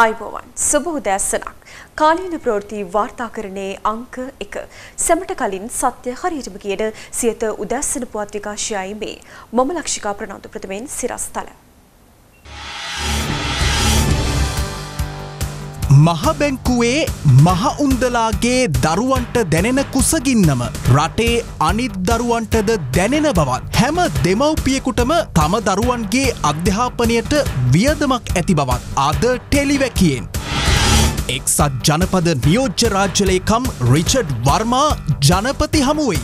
අයිබෝවන් සුබ උදෑසනක්. කාලීන ප්‍රවෘත්ති වාර්තාකරණයේ අංක 1. සැමට කලින් සත්‍ය හරියටම කියන සියත උදෑසන පුවත් විකාශයයි මේ. මම ලක්ෂිකා ප්‍රනාන්දු ප්‍රථමයෙන් සිරස්තල. මහබැංකුවේ මහඋන්දලාගේ දරුවන්ට දැනෙන කුසගින්නම රටේ අනිත් දරුවන්ටද දැනෙන බවත් හැම දෙමව්පියෙකුටම තම දරුවන්ගේ අධ්‍යාපනයට වියදමක් ඇති බවත් අද ටෙලිවැකියෙන්. එක්සත් ජනපද නියෝජ්‍ය රාජ්‍යලේකම් රිචඩ් වර්මා ජනපති හමුවයි.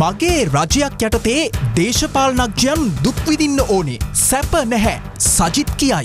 මගේ රජයක් යටතේ දේශපාලනක්ජයන් දුක්විදින්න ඕනේ සැප නැහැ සජිත් කියයි.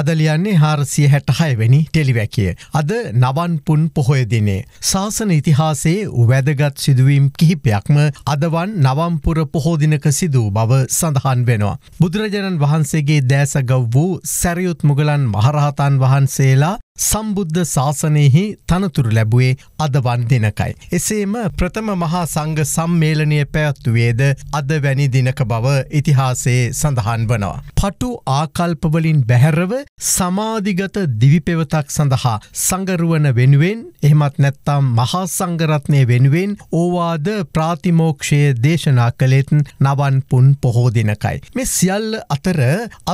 අදලියන්නේ හාරසිය හැටහයවැනි ටෙලිවැකිය. අද නවන්පුන් පොහොයදිනේ. ශාසන ඉතිහාසේ වැදගත් සිදුවීම් කිහිපයක්ම අදවන් නවම්පුර පොහෝදිනක සිදූ බව සඳහන් වෙනවා. බුදුරජාණන් වහන්සේගේ දෑසගව් වූ සැරියුත් මුගලන් මහරහතන් වහන්සේලා සම්බුද්ධ ශාසනයෙහි තනතුරු ලැබුවේ අදවන් දෙනකයි. එසේම ප්‍රථම මහා සංග සම්මේලනය පැවැත්තුවේද අද වැනි දිනක බව ඉතිහාසයේ සඳහන් වනවා. පටු ආකල්පවලින් බැහැරව සමාධිගත දිවිපෙවතක් සඳහා සංගරුවන වෙනුවෙන් එහෙමත් නැත්තම් මහා සංගරත්නය වෙනුවෙන් ඕවාද ප්‍රාතිමෝක්ෂයේ දේශනා කළෙත් නවන් පුන් පොහෝ දෙනකයි. මෙ සියල්ල අතර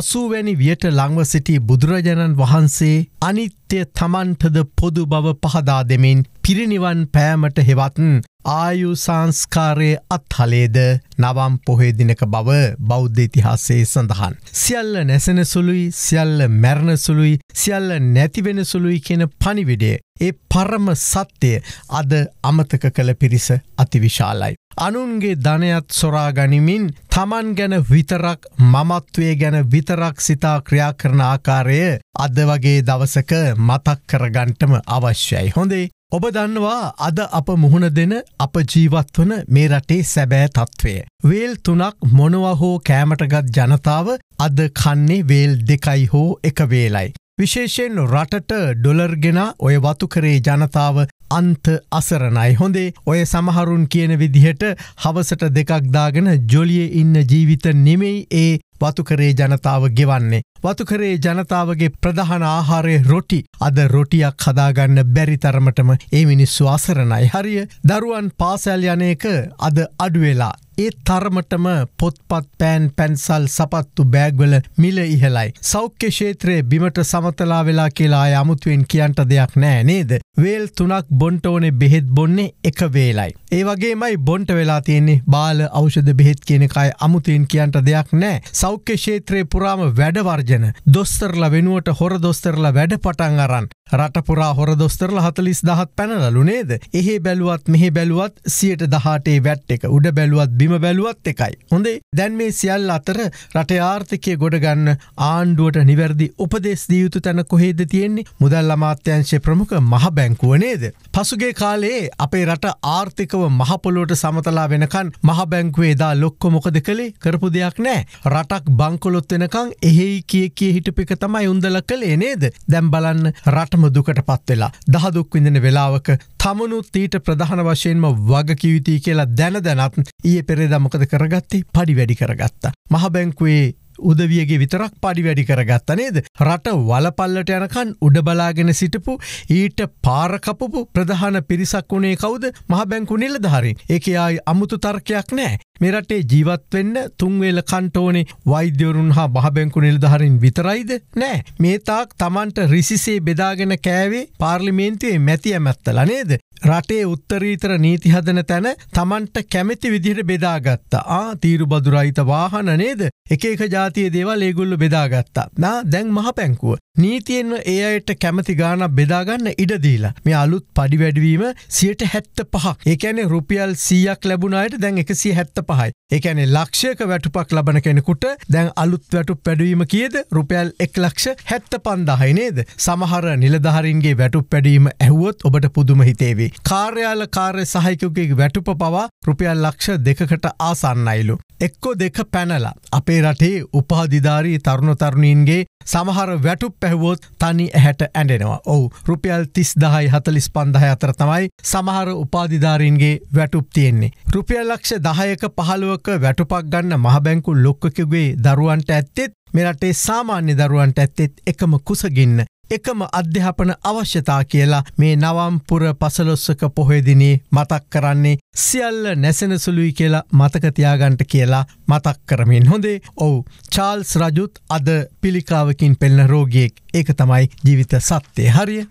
අසුවැනි වියට ලංව සිටි බුදුරජාණන් වහන්සේ අනිත් සත්‍ය තමන්ටද පොදු බව පහදා දෙමින් පිරිනිවන් පෑමට හෙවත්න් ආයු සංස්කාරය අත්හලේද නවම් පොහේදිනක බව බෞද්ධතිහාසේ සඳහන්. සියල්ල නැසෙන සුළුයි සියල්ල මැරණ සුළුයි සියල්ල නැතිවෙන සුළුයි කියෙන පනිවිඩේ. ඒ පරම සත්‍යය අද අමතක කළ පිරිස අතිවිශාලයි. අනුන්ගේ ධනයත් සොරාගනිමින් තමන් ගැන විතරක් මමත්වේ ගැන විතරක් සිතා ක්‍රියා කරන ආකාරය අද වගේ දවසක මතක් කරගන්ටම අවශ්‍යයි. හොඳේ ඔබ දන්නවා අද අප මුහුණ දෙන අප ජීවත්වන මේ රටේ සැබෑ තත්ත්වය. වේල් තුනක් මොනව හෝ කෑමටගත් ජනතාව අද කන්නේ වේල් දෙකයි හෝ එක වේලයි. විශේෂයෙන් රටට ඩොලර්ගෙන ඔය වතුකරේ ජනතාව අන්ත අසරණයි හොඳේ ඔය සමහරුන් කියන විදිහට හවසට දෙකක් දාගෙන ජොලිය ඉන්න ජීවිත නෙමෙයි ඒ වතුකරේ ජනතාව ගෙවන්නේ. වතුකරේ ජනතාවගේ ප්‍රධාන ආහාරය රොටි අද රොටියක් හදාගන්න බැරි තරමටම ඒ මිනිස්සු අසරණයි හරිය දරුවන් පාසැල් යනයක අද අඩුවෙලා ඒ තරමටම පොත්පත් පෑන් පැන්සල් සපත්තු බෑග්වල මිල ඉහලයි. සෞඛ්‍ය ශේත්‍රයේ බිමට සමතලා වෙලා කියලා අමුතුවෙන් කියන්ට දෙයක් නෑ නේද. වේල් තුනක් බොන්ට ඕනේ බෙහෙත් බොන්නේ එක වේලයි. ඒ වගේමයි බොන්ට වෙලා තියෙන්නේ බාල අෞෂධ බෙහෙත් කියනකයි අමුතුවෙන් කියන්ට දෙයක් නෑ. සෞඛ්‍ය ශේත්‍රයේ පුරාම වැඩවර්ජන දොස්තරල වෙනුවට හොර දොස්තරල වැඩ පටන් අරන්. රටපුරා හොර දොස්තරල හතලිස් දහත් පැනලු නේද. එහේ බැලුවත් මෙහෙ බැලුවත් සියට දහටේ වැට් එක උඩ බැලුවත් බිම බිම බැලුවත් එකයි. හොඳේ දැන් මේ සියල් අතර රට ආර්ථිකය ගොඩගන්න ආණ්ඩුවට නිවැරදි උපදෙස් දියුතු තැන කොහේද තියෙන්නේ මුදල් අමාත්‍යංශය ප්‍රමුඛ මහ බැංකුව නේද. පසුගේ කාලයේ අපේ රට ආර්ථිකව මහපොලෝට සමතලා වෙනකන් මහබැංකුවේ දා ලොක්කො මොකද කළේ කරපු දෙයක් නෑ. රටක් බංකොලොත් වෙනකං එහෙයි කිය කිය හිටපික තමයි උන්දල කළේ නේද දැම් බලන්න රටම දුකට පත් වෙලා දහදුක් විඳෙන වෙලාවක තමනුත් ඊට ප්‍රධාන වශයෙන්ම වගකිවිතී කියලා දැන දැනත් ඒ පෙර පෙරේද මොකද කරගත්තේ පඩි වැඩි කරගත්තා. මහබැංකුවේ උදවියගේ විතරක් පඩි වැඩි කරගත්ත නේද. රට වලපල්ලට යනකන් උඩබලාගෙන සිටපු ඊට පාරකපපු ප්‍රධාන පිරිසක් වුණේ කවුද මහබැංකු නිලධහරින්. එක අයි අමුතු තර්කයක් නෑ. මෙරටේ ජීවත්වෙන්න තුන්වේල කන්ටෝනේ වෛද්‍යවරුන් හා බහබැංකු නිල්ධහරින් විතරයිද නෑ මේතාක් තමන්ට රිසිසේ බෙදාගෙන කෑවේ පාර්ලිමේන්තුවේ මැති ඇමැත්තල නේද. රටේ උත්තරීතර නීතිහදන තැන තමන්ට කැමැති විදිහට බෙදාගත්තා ආ තීරු බදුරයිත වාහන නේද එකක ජාතිය දේවල් ඒගුල්ල බෙදාගත්තා නා දැන් මහ පැංකුව නීතියෙන්ම ඒ අයට කැමති ගාන බෙදාගන්න ඉඩදීලා මේ අලුත් පඩි වැඩවීම සියට හැත්ත පහක් ඒකැනෙ රුපියල් සියයක් ලැබුණයට දැන් එකසි හැත්ත පහයි ඒකැනෙ ලක්ෂයක වැටුපක් ලබන කෙනෙකුට දැන් අලුත් වැටු පැඩවීම කියද රුපියල් එක් ලක්ෂ හැත්ත පන්දහයි නේද සමහර නිලධහරින්ගේ වැටු පැඩීම ඇහුවොත් ඔබට පුදුම හිතේවී කාර්යාල කාරය සහයකුගේ වැටුප පවා රුපියල් ලක්ෂ දෙකකට ආසන්නයිලු එක්කෝ දෙක පැනලා. අපේ රටේ උපාධිධාරී තරුණතරුණීන්ගේ සමහර වැටු පැහවෝත් තනි ඇහැට ඇඩෙනවා. ඔවු රුපියල් තිස් දහයි හතලිස් පන්දහ අතර තමයි සමහර උපාධිධාරීන්ගේ වැටුප් තියෙන්නේ. රුපියල් ලක්ෂ දහයක පහළුවක වැටුපක් ගන්න මහබැංකු ලොක්කකිගේ දරුවන්ට ඇත්තෙත් මෙරටේ සාමාන්‍ය දරුවන්ට ඇත්තෙත් එකම කුසගින්න එකම අධ්‍යාපන අවශ්‍යතා කියලා මේ නවම්පුර පසලොස්සක පොහෙදිනේ මතක් කරන්නේ සියල්ල නැසෙන සුළුයි කියලා මතකතියාගන්ට කියලා මතක් කරමින් හොඳේ ඔවු චාල්ස් රජුත් අද පිළිකාවකින් පෙල්න රෝගියෙක් ඒක තමයි ජීවිත සත්‍යය හරිය.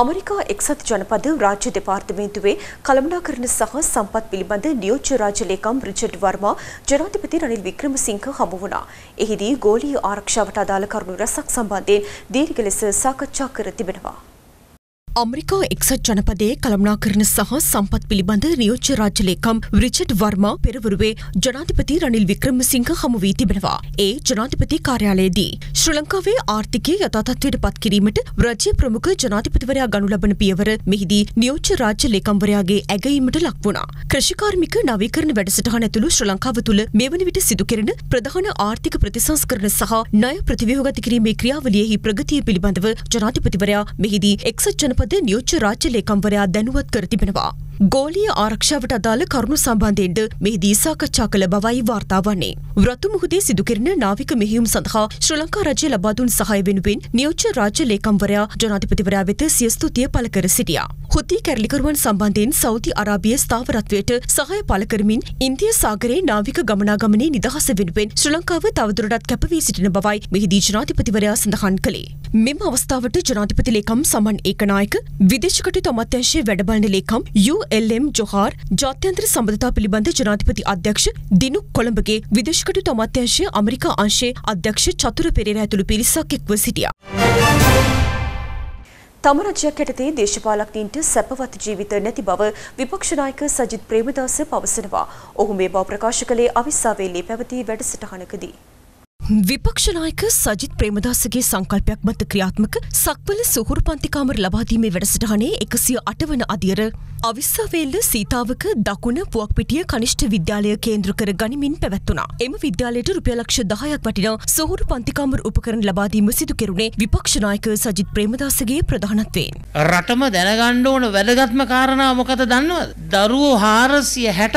අමරිකා එක්සත් ජනපද රාජ්‍ය දෙපාර්තමේන්තුවේ කළමනාකරණ සහ සම්පත් පිළිබඳ නියෝජ්‍ය රාජ්‍ය ලේකම් රිචඩ් වර්මා ජනාධිපති රනිල් වික්‍රමසිංහ හමු වුණා. එහිදී ගෝලීය ආරක්ෂාවට අදාළ කරුණු රැසක් සම්බන්ධයෙන් දීර්ඝ ලෙස සාකච්ඡා කර තිබෙනවා. අමරිකා එක්සත් ජනපදයේ කළමනාකරණ සහ සම්පත් පිළිබඳ නියෝජ්‍ය රාජ්‍ය ලේකම් රිචඩ් වර්මා පෙරවරුවේ ජනාධිපති රනිල් වික්‍රමසිංහ හමු වී තිබෙනවා. ඒ ජනාධිපති කාර්යාලයේදී ශ්‍රී ලංකාවේ ආර්ථිකය යථාතත්වයට පත් කිරීමට රජයේ ප්‍රමුඛ ජනාධිපතිවරයා ගනු ලබන පියවර මෙහිදී නියෝජ්‍ය රාජ්‍ය ලේකම්වරයාගේ ඇගයීමට ලක් වුණා. කෘෂිකාර්මික නවීකරණ වැඩසටහන ඇතුළු ශ්‍රී ලංකාව තුළ මෙවන විට සිදු කෙරෙන ප්‍රධාන ආර්ථික ප්‍රතිසංස්කරණ සහ ණය ප්‍රතිව්‍යුහගත කිරීමේ ක්‍රියාවලියෙහි ප්‍රගතිය පිළිබඳව ජනාධිපතිවරයා මෙහිදී එක්සත් ජනපද අද නියෝච්ච රාජ්‍ය ලේකම්වරයා දැනුවත් කර තිබෙනවා. ගෝලිය ආරක්ෂාවට අදාළ කරුණු සම්බන්ධයෙන්ද මෙහිදී සාකච්ඡා කළ බවයි වාර්තා වන්නේ. ව්‍රතු මුහුදේ සිදුකරන නාවික මෙහියුම් සඳහා ශ්‍රී ලංකා රජය ලබා දුන් සහාය වෙනුවෙන් නියෝජ්‍ය රාජ්‍ය ලේකම්වරයා ජනාධිපතිවරයා වෙත සිය ස්තුතිය පළ කර සිටියා. හුති කැරලිකරුවන් සම්බන්ධයෙන් සෞදි අරාබිය ස්ථාවරත්වයට සහාය පළ කරමින් ඉන්දිය සාගරයේ නාවික ගමනාගමනයේ නිදහස වෙනුවෙන් ශ්‍රී ලංකාව තවදුරටත් කැපවී සිටින බවයි මෙහිදී ජනාධිපතිවරයා සඳහන් කළේ. මෙම අවස්ථාවට ජනාධිපති ලේකම් සමන් ඒකනායක විදේශ කටයුතු අමාත්‍යාංශයේ වැඩබලන ලේකම් යූ එල්ම් ජොහාර් ජාත්‍යන්ත්‍ර සබඳතා පිළිබඳ ජනාධිපති අධ්‍යක්ෂ දිනු කොළඹගේ විදේශකටු අමාත්‍යංශය අමරිකා අංශයේ අධ්‍යක්ෂ චතුර පෙරේර ඇතුළු පිරිසක් එක්ව සිටියා. තම රජයක් යටතේ දේශපාලකයින්ට සැපවත් ජීවිත නැති බව විපක්ෂ නායක සජිත් ප්‍රේමදාස පවසනවා. ඔහු මේ බව ප්‍රකාශ කළේ අවිස්සාවේලී පැවති වැඩසටහනකදී. විපක්ෂ නායක සජිත් ප්‍රේමදාසගේ සංකල්පයක් මත ක්‍රියාත්මක සක්වල සුහුරු පන්තිකාමර ලබාදීමේ වැඩසටහනේ එකසිය අටවන අධියර අවිස්සාවේල්ල සීතාවක දකුණ පුවක්පිටිය කනිෂ්ඨ විද්‍යාලය කේන්ද්‍ර කර ගනිමින් පැවැත්වුණා. එම විද්‍යාලයට රුපියලක්ෂ දහයක් වටිනා සොහුරු පන්තිකාමර උපකරණ ලබාදීම සිදු කෙරුණේ විපක්ෂ නායක සජිත් ප්‍රේමදාසගේ ප්‍රධානත්වයෙන්. රටම දැනගන්න ඕන වැදගත්ම කාරණා මොකද දන්නවද? දරුවෝ 460ක්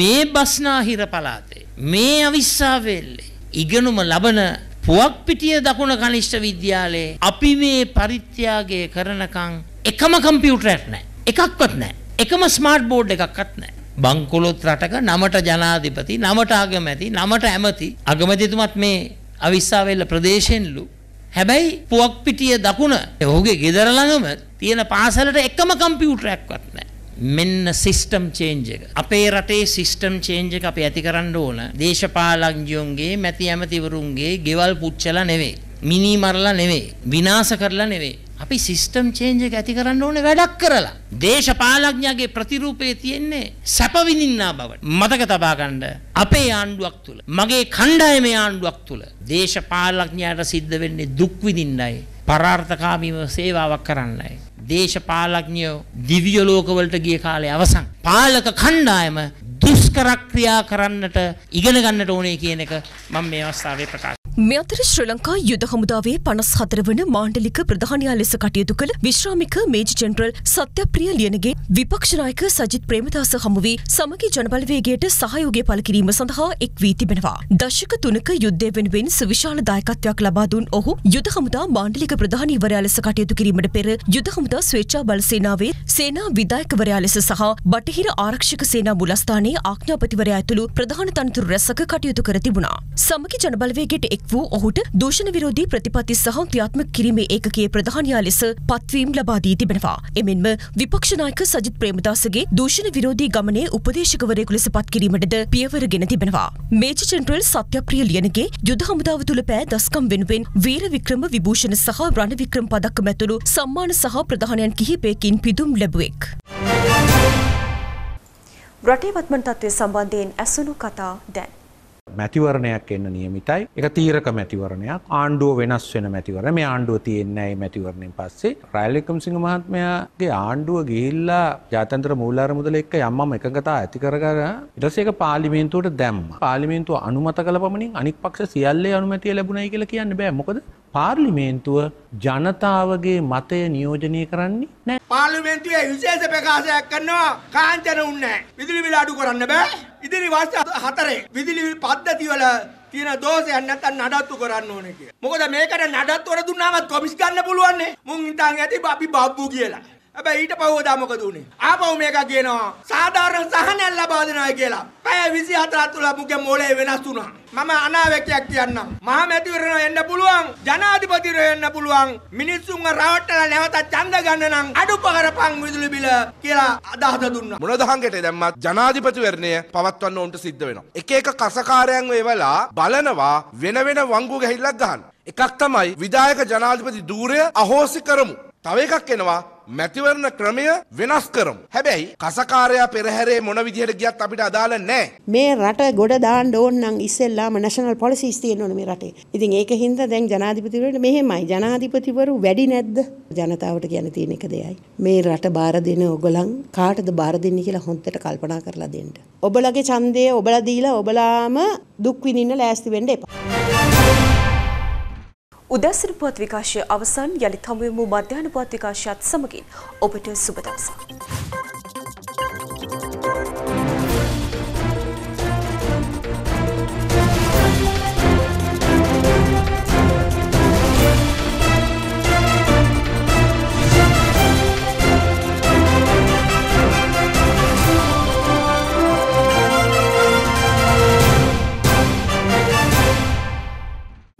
මේ බස්නාහිර පළාතේ මේ අවිස්සාවේල්ලේ ඉගෙනුම ලබන පුවක්පිටිය දකුණ කනිෂ්ඨ විද්‍යාලයේ අපි මේ පරිත්‍යාගය කරනකම් එකම කම්පියුටරයක් නැහැ. එකක්වත් නැහැ. එකම ස්මාර්ට් බෝඩ් එකක්වත් නැහැ. බංකොලොත් රටක නමට ජනාධිපති, නමට අගමැති, නමට ඇමති, අගමැතිතුමත් මේ අවිස්සාවෙල්ල ප්‍රදේශෙන්ලු. හැබැයි පුවක්පිටිය දකුණ ඔහුගේ ගෙදර ළඟම තියෙන පාසලට එකම කම්පියුටරයක්වත් නැහැ. මෙන්න සිස්ටම් චේන්ජ් එක. අපේ රටේ සිස්ටම් චේන්ජ් එක අපි ඇති කරන්න ඕන. දේශපාලඥයන්ගේ මැති ඇමතිවරුන්ගේ ගෙවල් පුච්චලා නෙවෙයි. මිනි මරලා නෙවෙයි. විනාශ කරලා නෙවෙයි. අපි සිස්ටම් චේන්ජ් එක ඇති කරන්න ඕනේ වැඩක් කරලා. දේශපාලඥයාගේ ප්‍රතිරූපේ තියෙන්නේ සැප විඳින්නා බවට. මතක තබා ගන්න අපේ ආණ්ඩුවක් තුල, මගේ කණ්ඩායමේ ආණ්ඩුවක් තුල දේශපාලඥයාට සිද්ධ වෙන්නේ දුක් විඳින්නයි, පරාර්ථකාමීව සේවාවක් කරන්නයි. දේශපාලඥයෝ දිව්‍ය ලෝකවලට ගිය කාලේ අවසන්. පාලක කණ්ඩායම දුෂ්කර ක්‍රියා කරන්නට ඉගෙන ගන්නට ඕනේ කියන එක මම මේ අවස්ථාවේ ප්‍රකාශ මෙතර ශ්‍රී ලංකා යුද හමුදාවේ පනස් හතර වන මාණ්ඩලික ප්‍රධානයා ලෙස කටයුතු කළ විශ්‍රාමික මේජ ජෙනරල් සත්‍යප්‍රිය ලියනගේ විපක්ෂනායක සජිත් ප්‍රේමදාස හමුවී සමගි ජනබලවේගයට සහයෝගය පළ කිරීම සඳහා එක් වී තිබෙනවා. දශක තුනක යුද්ධය වෙනුවෙන් සුවිශාල දායකත්වයක් ලබා දුන් ඔහු යුද හමුදා මාණ්ඩලික ප්‍රධානීවරයා ලෙස කටයුතු කිරීමට පෙර යුද හමුදා ස්වේච්ඡා බල සේනාවේ සේනා විධායකවරයා ලෙස සහ බටහිර ආරක්ෂක සේනා මුලස්ථානයේ ආඥාපතිවරයා ඇතුළු ප්‍රධාන තනතුරු රැසක කටයුතු කර තිබුණා. සමගි ජනබලවේගයට එක් වූ ඔහුට දූෂණ විරෝධී ප්‍රතිපත්ති සහ ක්‍රියාත්මක කිරීමේ ඒකකයේ ප්‍රධානයා ලෙස පත්වීම් ලබා දී තිබෙනවා. එමෙන්ම විපක්ෂ නායක සජිත් ප්‍රේමදාසගේ දූෂණ විරෝධී ගමනේ උපදේශකවරයෙකු ලෙස පත් කිරීමටද පියවරගෙන තිබෙනවා. මේජර් ජෙනරල් සත්‍යප්‍රිය ලියනගේ යුද හමුදාව තුළ පෑ දස්කම් වෙනුවෙන් වීර වික්‍රම විභූෂණ සහ රණ වික්‍රම පදක්කම ඇතුළු සම්මාන සහ ප්‍රධානයන් කිහිපයකින් පිදුම් ලැබුවෙක්. රටේ වත්මන් තත්ත්වය සම්බන්ධයෙන් ඇසුණු කතා දැන්. මැතිවරණයක් එන්න නියමිතයි. එක තීරක මැතිවරණයක් ආණ්ඩුව වෙනස් වෙන මැතිවරණ. මේ ආණ්ඩුව තියෙන්නේ මැතිවරණයෙන් පස්සේ රයිලකම් සිංහ මහත්මයාගේ ආණ්ඩුව ගිහිල්ලා ජාත්‍යන්තර මූල්‍ය මුදල එක්ක යම්මම එකඟතා ඇති කරගෙන ඊට පස්සේ ඒක පාර්ලිමේන්තුවට දැම්මා. පාර්ලිමේන්තුව අනුමත කළ පමණින් අනික් පක්ෂ සියල්ලේ අනුමැතිය ලැබුණයි කියලා කියන්න බෑ. මොකද පාර්ලිමේන්තුව ජනතාවගේ මතය නියෝජනය කරන්නේ නෑ පාර්ලිමේන්තුවේ විශේෂ ප්‍රකාශයක් කරනවා කාංචන උන්නේ විදුලි බිල අඩු කරන්න බෑ ඉදිරි වර්ෂ හතරේ විදුලි බිල් පද්ධතිවල තියෙන දෝෂයන් නැත්තම් නඩත්තු කරන්න ඕනේ කියලා. මොකද මේකට නඩත්තු වල දුන්නාම කොමිස් ගන්න පුළුවන් නේ. මුන් හිතන් ඇති අපි බබ්බු කියලා. හැබැයි ඊට පහවදා මොකද උනේ? ආපහු මේක කියනවා සාධාරණ සහනයක් ලබා දෙනවා කියලා. පැය 24 තුල මුගේ මොලේ වෙනස් වුණා. මම අනාවැකියක් කියන්නම්. මහා මැතිවරණය වෙන්න පුළුවන්, ජනාධිපතිවරය වෙන්න පුළුවන්. මිනිස්සුන්ව රවට්ටලා නැවත ඡන්ද ගන්න නම් අඩුප කරපන් විදුලි බිල කියලා අදහස දුන්නා. මොන දහංගට දැම්මත් ජනාධිපතිවරණය පවත්වන්න උන්ට සිද්ධ වෙනවා. එක එක කසකාරයන් වේවලා බලනවා වෙන වෙන වංගු ගැහිල්ලක් ගන්න. එකක් තමයි විධායක ජනාධිපති ධූරය අහෝසි කරමු. තව එකක් එනවා මැතිවරණ ක්‍රමය වෙනස් කරමු. හැබැයි කසකාරයා පෙරහැරේ මොන විදිහට ගියත් අපිට අදාළ නැහැ. මේ රට ගොඩ දාන්න ඕන නම් ඉස්සෙල්ලාම national policies තියෙන්න ඕනේ මේ රටේ. ඉතින් ඒක හින්දා දැන් ජනාධිපතිවරුන්ට මෙහෙමයි. ජනාධිපතිවරු වැඩි නැද්ද? ජනතාවට කියන්න තියෙන එක දෙයයි. මේ රට බාර දෙන ඔගලන් කාටද බාර දෙන්නේ කියලා හොන්දට කල්පනා කරලා දෙන්න. ඔබලගේ ඡන්දය ඔබලා දීලා ඔබලාම දුක් විඳින්න ලෑස්ති වෙන්න එපා. උදැසන පුවත් විකාශය අවසන් යළි තමුයමු මධ්‍යාන පුවත් විකාශයත් සමගින් ඔබට සුබ දවසක්.